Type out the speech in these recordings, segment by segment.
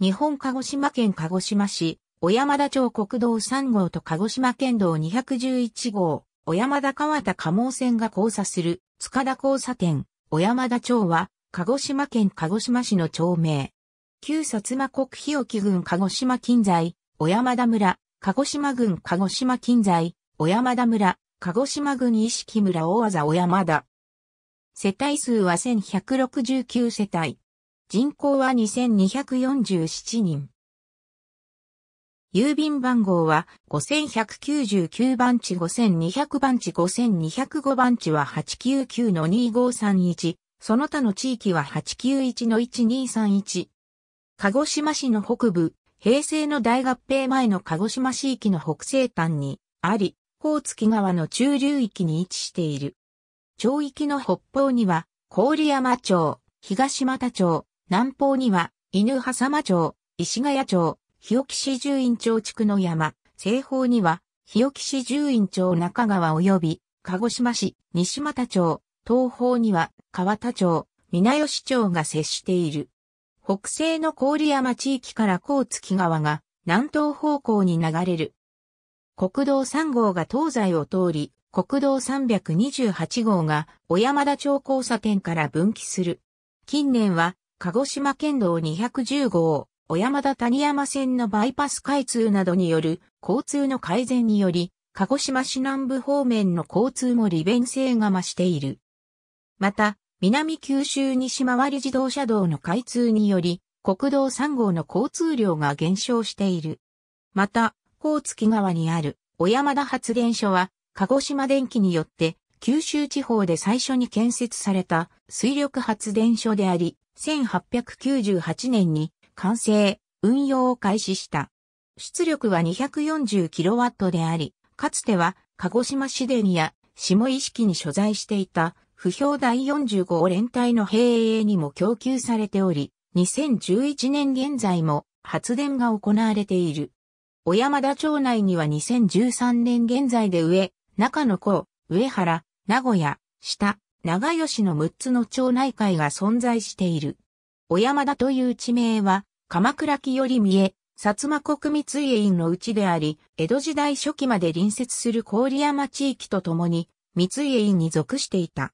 日本鹿児島県鹿児島市、小山田町国道3号と鹿児島県道211号、小山田川田加毛線が交差する塚田交差点、小山田町は、鹿児島県鹿児島市の町名。旧薩摩国日置郡鹿児島近在、小山田村、鹿児島郡鹿児島近在、小山田村、鹿児島郡意識村大技小山田。世帯数は1169世帯。人口は2247人。郵便番号は5199番地5200番地5205番地は899の2531、その他の地域は891の1231。鹿児島市の北部、平成の大合併前の鹿児島市域の北西端にあり、大月川の中流域に位置している。町域の北方には、郡山町、東又町、南方には、犬狭間町、石ヶ谷町、日置市十院町地区の山、西方には、日置市十院町中川及び、鹿児島市、西又町、東方には、川田町、皆吉町が接している。北西の郡山地域から高月川が南東方向に流れる。国道3号が東西を通り、国道328号が小山田町交差点から分岐する。近年は鹿児島県道210号、小山田谷山線のバイパス開通などによる交通の改善により、鹿児島市南部方面の交通も利便性が増している。また、南九州西回り自動車道の開通により、国道3号の交通量が減少している。また、大月川にある小山田発電所は、鹿児島電機によって九州地方で最初に建設された水力発電所であり、1898年に完成、運用を開始した。出力は 240kW であり、かつては鹿児島市電や下意識に所在していた不評第45連隊の兵営にも供給されており、2011年現在も発電が行われている。小山田町内には2013年現在で上、中野港、上原、名古屋、下、長吉の6つの町内会が存在している。小山田という地名は、鎌倉木より見え、薩摩国密家院のうちであり、江戸時代初期まで隣接する郡山地域とともに、密家院に属していた。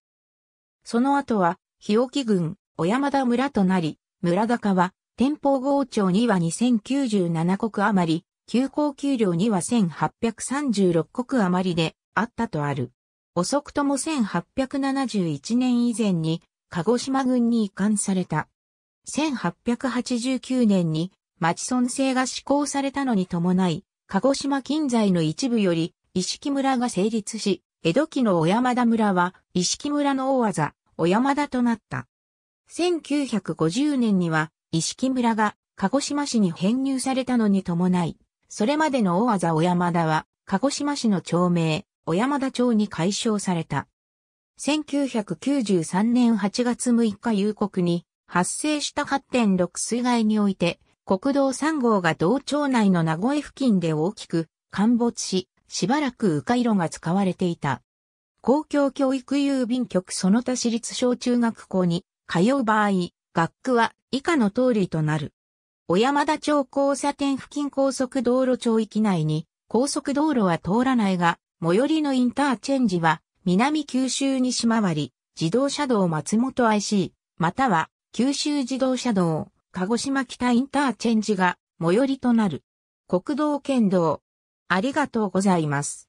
その後は、日置郡、小山田村となり、村高は、天保郷町には2097国余り、急行給料には1836国余りであったとある。遅くとも1871年以前に鹿児島軍に移管された。1889年に町村制が施行されたのに伴い、鹿児島近在の一部より、石木村が成立し、江戸期の小山田村は、石木村の大技、小山田となった。1950年には、石木村が鹿児島市に編入されたのに伴い、それまでの大技小山田は、鹿児島市の町名、小山田町に解消された。1993年8月6日夕刻に発生した8.6水害において、国道3号が道町内の名古屋付近で大きく陥没し、しばらく迂回路が使われていた。公共教育郵便局その他私立小中学校に通う場合、学区は以下の通りとなる。小山田町交差点付近高速道路町域内に高速道路は通らないが、最寄りのインターチェンジは、南九州西回り、自動車道松本 IC、または、九州自動車道、鹿児島北インターチェンジが、最寄りとなる。国道県道。ありがとうございます。